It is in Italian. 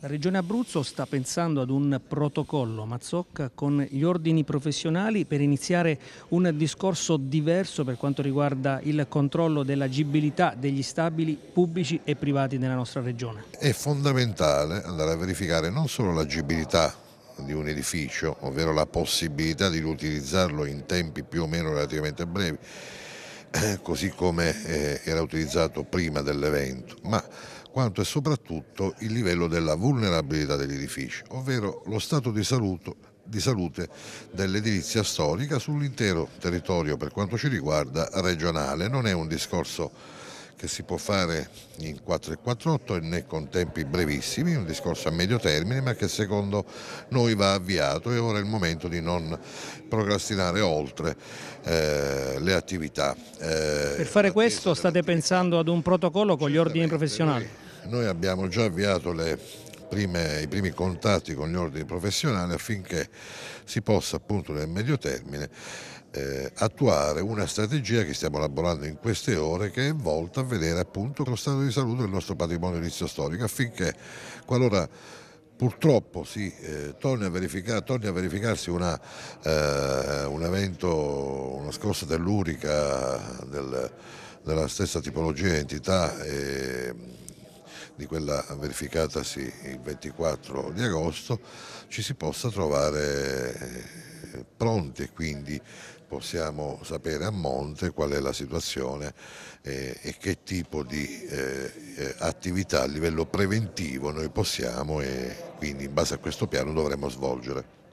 La Regione Abruzzo sta pensando ad un protocollo Mazzocca con gli ordini professionali per iniziare un discorso diverso per quanto riguarda il controllo dell'agibilità degli stabili pubblici e privati nella nostra Regione. È fondamentale andare a verificare non solo l'agibilità di un edificio, ovvero la possibilità di utilizzarlo in tempi più o meno relativamente brevi, eh, così come eh, era utilizzato prima dell'evento, ma quanto e soprattutto il livello della vulnerabilità degli edifici, ovvero lo stato di salute di salute dell'edilizia storica sull'intero territorio per quanto ci riguarda regionale. Non è un discorso che si può fare in 448 e né con tempi brevissimi, un discorso a medio termine ma che secondo noi va avviato e ora è il momento di non procrastinare oltre eh, le attività. Eh, per fare questo state pensando ad un protocollo con gli ordini professionali? Noi, noi abbiamo già avviato le prime, i primi contatti con gli ordini professionali affinché si possa appunto nel medio termine eh, attuare una strategia che stiamo elaborando in queste ore che è volta a vedere appunto lo stato di salute del nostro patrimonio edilizio storico affinché qualora purtroppo si eh, torna, a a verificarsi una, eh, un evento, una scossa dell'urica del, della stessa tipologia di entità. Eh, di quella verificatasi il 24 di agosto, ci si possa trovare eh, pronti e quindi possiamo sapere a monte qual è la situazione eh, e che tipo di eh, attività a livello preventivo noi possiamo e quindi in base a questo piano dovremo svolgere.